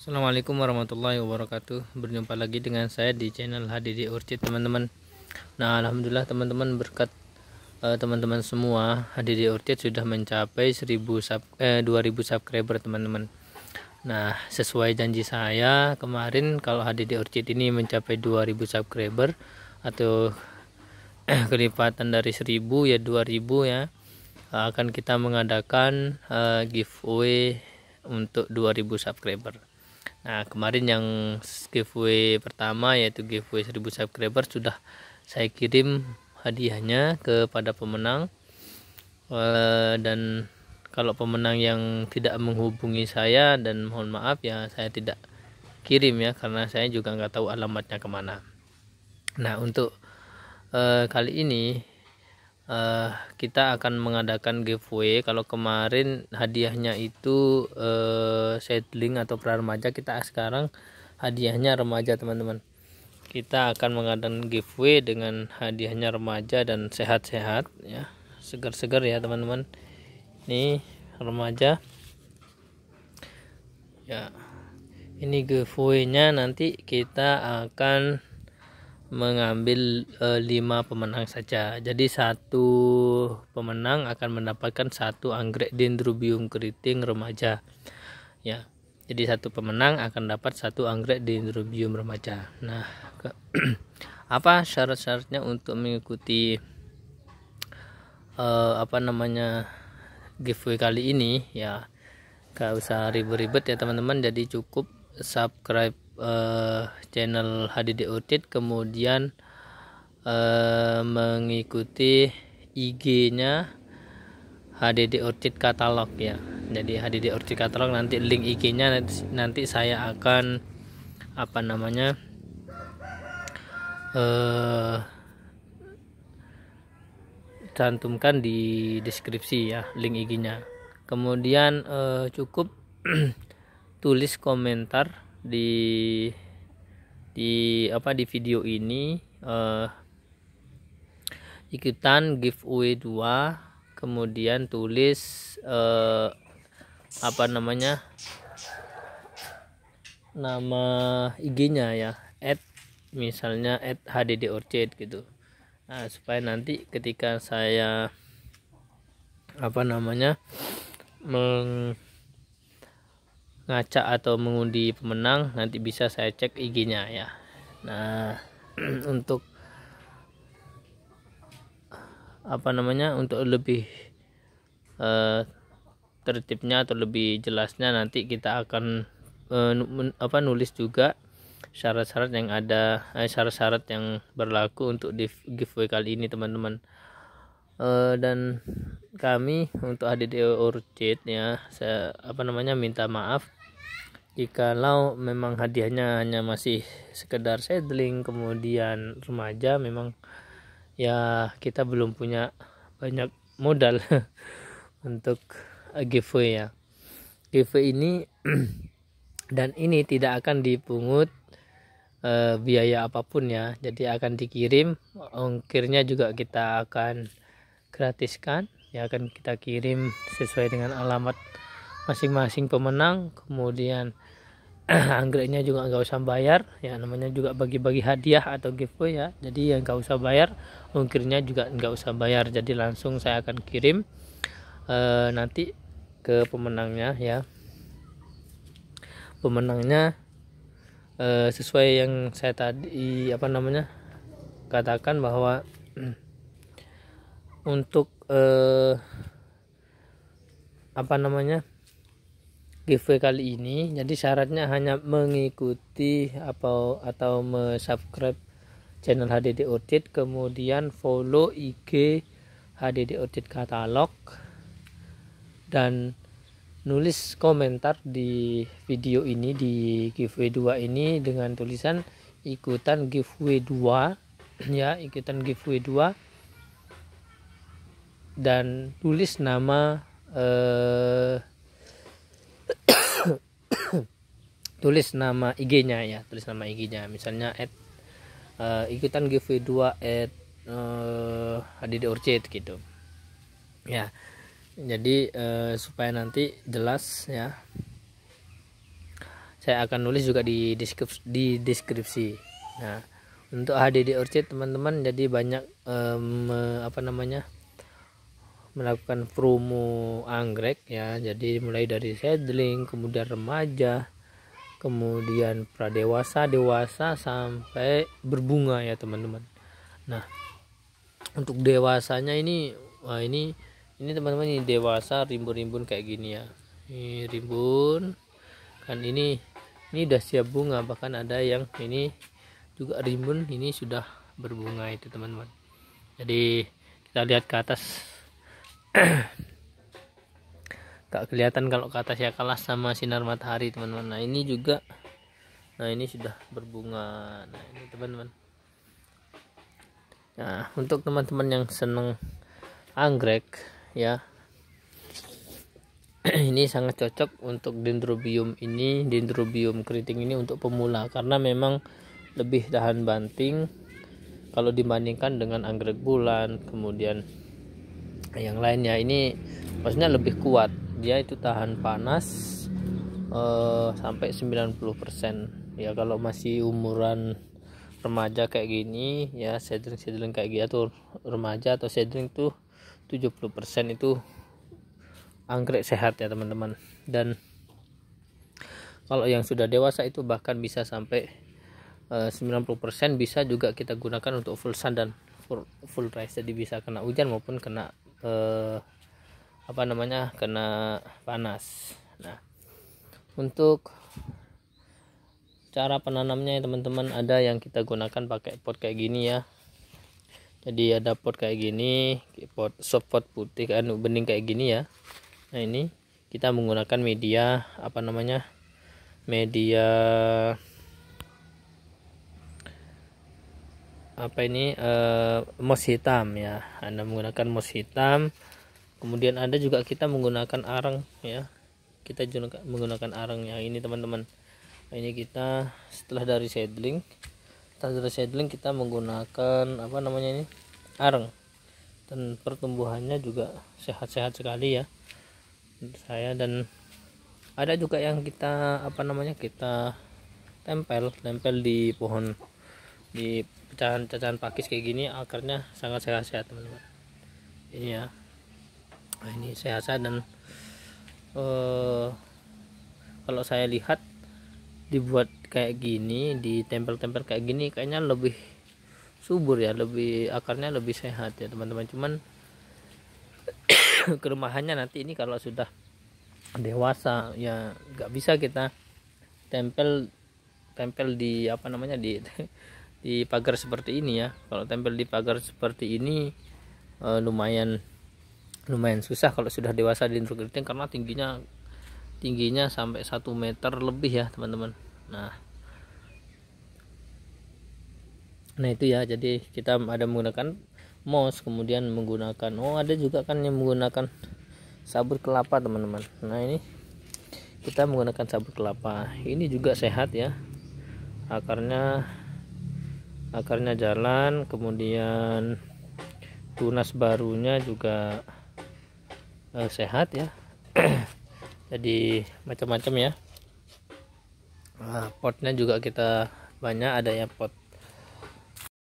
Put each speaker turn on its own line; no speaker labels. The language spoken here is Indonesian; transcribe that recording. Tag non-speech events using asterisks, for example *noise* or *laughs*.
Assalamualaikum warahmatullahi wabarakatuh Berjumpa lagi dengan saya di channel HDD Orchid teman-teman Nah Alhamdulillah teman-teman berkat eh, teman-teman uh, semua HDD Orchid sudah mencapai 1000 sub, eh, 2000 subscriber teman-teman Nah sesuai janji saya kemarin kalau HDD Orchid ini mencapai 2000 subscriber Atau eh, kelipatan dari 1000 ya 2000 ya akan kita mengadakan uh, giveaway untuk 2000 subscriber Nah kemarin yang giveaway pertama yaitu giveaway 1000 subscriber sudah saya kirim hadiahnya kepada pemenang eh, dan kalau pemenang yang tidak menghubungi saya dan mohon maaf ya saya tidak kirim ya karena saya juga nggak tahu alamatnya kemana. Nah untuk eh, kali ini uh, kita akan mengadakan giveaway kalau kemarin hadiahnya itu uh, seedling atau pra remaja kita sekarang hadiahnya remaja teman-teman kita akan mengadakan giveaway dengan hadiahnya remaja dan sehat-sehat ya segar-segar ya teman-teman ini remaja ya ini giveaway-nya nanti kita akan mengambil eh, lima pemenang saja. Jadi satu pemenang akan mendapatkan satu anggrek dendrobium keriting remaja. Ya. Jadi satu pemenang akan dapat satu anggrek dendrobium remaja. Nah, ke, *clears throat* apa syarat-syaratnya untuk mengikuti e, apa namanya giveaway kali ini ya? Gak usah ribet-ribet ya teman-teman. Jadi cukup subscribe uh, channel HDD Orchid kemudian uh, mengikuti IG-nya HDD Orchid Katalog ya jadi HDD Orchid Katalog nanti link IG-nya nanti, saya akan apa namanya uh, cantumkan di deskripsi ya link IG-nya kemudian uh, cukup *clears throat* tulis komentar di di apa di video ini uh, ikutan giveaway 2 kemudian tulis uh, apa namanya nama IG-nya ya at misalnya at HDD Orchid gitu nah, supaya nanti ketika saya apa namanya meng ngacak atau mengundi pemenang nanti bisa saya cek IG-nya ya. Nah, *clears throat* untuk apa namanya? Untuk lebih uh, tertibnya atau lebih jelasnya nanti kita akan uh, apa nulis juga syarat-syarat yang ada eh, syarat-syarat eh, yang berlaku untuk di giveaway kali ini teman-teman dan kami untuk HDD Orchid ya saya apa namanya minta maaf jikalau memang hadiahnya hanya masih sekedar seedling kemudian remaja memang ya kita belum punya banyak modal *laughs* untuk giveaway ya giveaway ini *clears throat* dan ini tidak akan dipungut e, biaya apapun ya jadi akan dikirim ongkirnya juga kita akan gratiskan ya akan kita kirim sesuai dengan alamat masing-masing pemenang kemudian *clears throat* anggreknya juga nggak usah bayar ya namanya juga bagi-bagi hadiah atau giveaway ya jadi yang nggak usah bayar ongkirnya juga nggak usah bayar jadi langsung saya akan kirim e, nanti ke pemenangnya ya pemenangnya e, sesuai yang saya tadi apa namanya katakan bahwa *clears throat* untuk e, apa namanya giveaway kali ini jadi syaratnya hanya mengikuti atau atau subscribe channel HDD Audit kemudian follow IG HDD Audit Katalog dan nulis komentar di video ini di giveaway 2 ini dengan tulisan ikutan giveaway 2 *clears throat* ya ikutan giveaway 2 dan tulis nama eh tulis nama IG-nya ya tulis nama IG-nya misalnya at uh, ikutan gv 2 at uh, eh, HDD Orchid gitu ya jadi uh, supaya nanti jelas ya saya akan nulis juga di deskripsi, di deskripsi. nah untuk HDD Orchid teman-teman jadi banyak um, apa namanya melakukan promo anggrek ya jadi mulai dari seedling kemudian remaja kemudian pradewasa dewasa sampai berbunga ya teman-teman nah untuk dewasanya ini wah ini ini teman-teman ini dewasa rimbun-rimbun kayak gini ya ini rimbun kan ini ini udah siap bunga bahkan ada yang ini juga rimbun ini sudah berbunga itu teman-teman jadi kita lihat ke atas *clears throat* gak kelihatan kalau ke atas ya kalah sama sinar matahari teman-teman nah ini juga nah ini sudah berbunga nah ini teman-teman nah untuk teman-teman yang seneng anggrek ya *clears throat* ini sangat cocok untuk dendrobium ini dendrobium keriting ini untuk pemula karena memang lebih tahan banting kalau dibandingkan dengan anggrek bulan kemudian yang lainnya ini maksudnya lebih kuat dia itu tahan panas uh, sampai 90% ya kalau masih umuran remaja kayak gini ya sedring sedring kayak gitu remaja atau sedring tuh 70% itu anggrek sehat ya teman-teman dan kalau yang sudah dewasa itu bahkan bisa sampai eh, uh, 90% bisa juga kita gunakan untuk full sun dan full, full rice jadi bisa kena hujan maupun kena uh, apa namanya kena panas nah untuk cara penanamnya ya teman-teman ada yang kita gunakan pakai pot kayak gini ya jadi ada pot kayak gini pot soft pot putih anu bening kayak gini ya nah ini kita menggunakan media apa namanya media apa ini uh, eh, mos hitam ya Anda menggunakan mos hitam kemudian ada juga kita menggunakan arang ya kita menggunakan arang yang nah, ini teman-teman nah, ini kita setelah dari seedling setelah dari seedling kita menggunakan apa namanya ini arang dan pertumbuhannya juga sehat-sehat sekali ya saya dan ada juga yang kita apa namanya kita tempel tempel di pohon di pecahan-pecahan pakis kayak gini akarnya sangat sehat-sehat teman-teman ini ya nah, ini saya asa dan uh, kalau saya lihat dibuat kayak gini ditempel-tempel kayak gini kayaknya lebih subur ya lebih akarnya lebih sehat ya teman-teman cuman *coughs* kelemahannya nanti ini kalau sudah dewasa ya nggak bisa kita tempel tempel di apa namanya di di pagar seperti ini ya kalau tempel di pagar seperti ini eh, lumayan lumayan susah kalau sudah dewasa di karena tingginya tingginya sampai 1 meter lebih ya teman-teman nah nah itu ya jadi kita ada menggunakan mos kemudian menggunakan oh ada juga kan yang menggunakan sabut kelapa teman-teman nah ini kita menggunakan sabut kelapa ini juga sehat ya akarnya akarnya jalan kemudian tunas barunya juga uh, sehat ya *clears throat* jadi macam-macam ya nah, potnya juga kita banyak ada yang pot